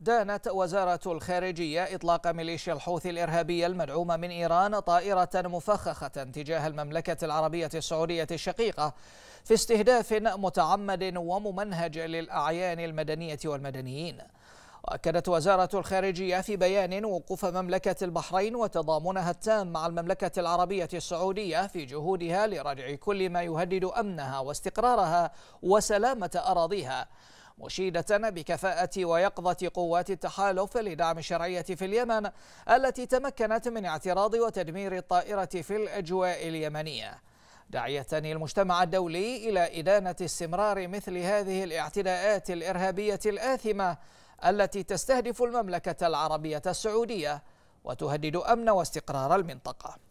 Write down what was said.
دانت وزارة الخارجية إطلاق ميليشيا الحوثي الإرهابية المدعومة من إيران طائرة مفخخة تجاه المملكة العربية السعودية الشقيقة في استهداف متعمد وممنهج للأعيان المدنية والمدنيين وأكدت وزارة الخارجية في بيان وقوف مملكة البحرين وتضامنها التام مع المملكة العربية السعودية في جهودها لردع كل ما يهدد أمنها واستقرارها وسلامة أراضيها مشيدة بكفاءة ويقظة قوات التحالف لدعم الشرعية في اليمن التي تمكنت من اعتراض وتدمير الطائرة في الأجواء اليمنية داعية المجتمع الدولي إلى إدانة استمرار مثل هذه الاعتداءات الإرهابية الآثمة التي تستهدف المملكة العربية السعودية وتهدد أمن واستقرار المنطقة